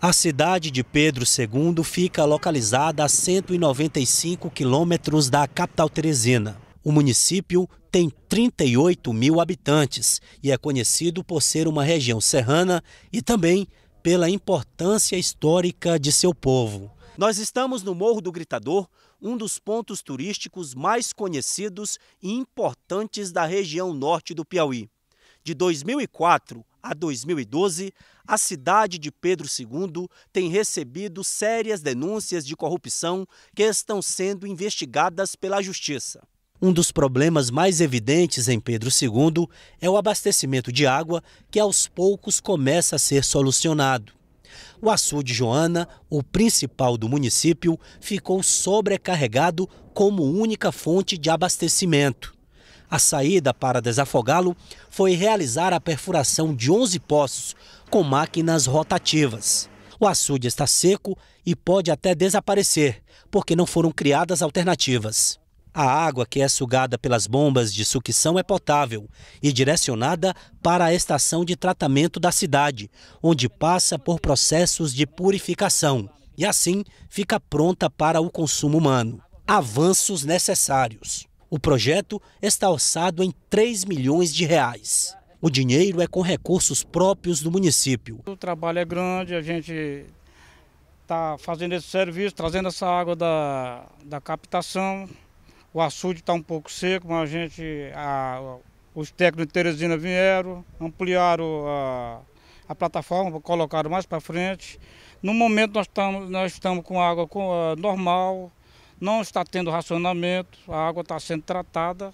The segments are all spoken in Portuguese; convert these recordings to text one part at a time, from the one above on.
A cidade de Pedro II fica localizada a 195 quilômetros da capital teresina. O município tem 38 mil habitantes e é conhecido por ser uma região serrana e também pela importância histórica de seu povo. Nós estamos no Morro do Gritador, um dos pontos turísticos mais conhecidos e importantes da região norte do Piauí. De 2004 a 2012, a cidade de Pedro II tem recebido sérias denúncias de corrupção que estão sendo investigadas pela Justiça. Um dos problemas mais evidentes em Pedro II é o abastecimento de água, que aos poucos começa a ser solucionado. O açude Joana, o principal do município, ficou sobrecarregado como única fonte de abastecimento. A saída para desafogá-lo foi realizar a perfuração de 11 poços com máquinas rotativas. O açude está seco e pode até desaparecer, porque não foram criadas alternativas. A água que é sugada pelas bombas de sucção é potável e direcionada para a estação de tratamento da cidade, onde passa por processos de purificação e assim fica pronta para o consumo humano. Avanços necessários. O projeto está alçado em 3 milhões de reais. O dinheiro é com recursos próprios do município. O trabalho é grande, a gente está fazendo esse serviço, trazendo essa água da, da captação. O açude está um pouco seco, mas a gente, a, os técnicos de Teresina vieram, ampliaram a, a plataforma, colocaram mais para frente. No momento nós estamos, nós estamos com água ah, normal, não está tendo racionamento, a água está sendo tratada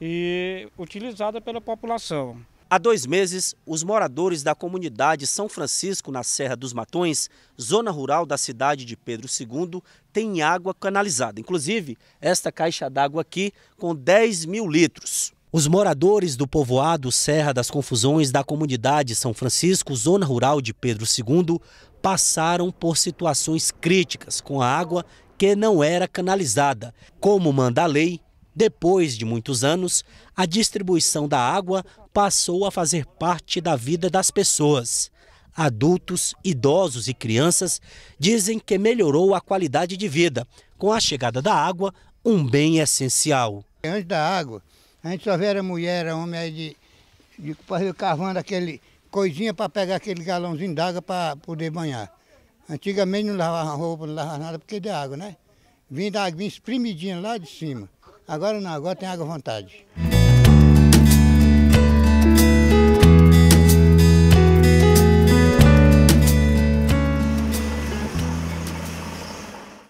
e utilizada pela população. Há dois meses, os moradores da comunidade São Francisco, na Serra dos Matões, zona rural da cidade de Pedro II, têm água canalizada. Inclusive, esta caixa d'água aqui com 10 mil litros. Os moradores do povoado Serra das Confusões da comunidade São Francisco, zona rural de Pedro II, passaram por situações críticas com a água porque não era canalizada, como manda a lei. Depois de muitos anos, a distribuição da água passou a fazer parte da vida das pessoas. Adultos, idosos e crianças dizem que melhorou a qualidade de vida, com a chegada da água, um bem essencial. Antes da água, a gente só vê era mulher, era homem aí de, de, de cavando aquele coisinha para pegar aquele galãozinho d'água para poder banhar. Antigamente não lavava roupa, não lavava nada porque de água, né? Vinha da água, espremidinha lá de cima. Agora não, agora tem água à vontade.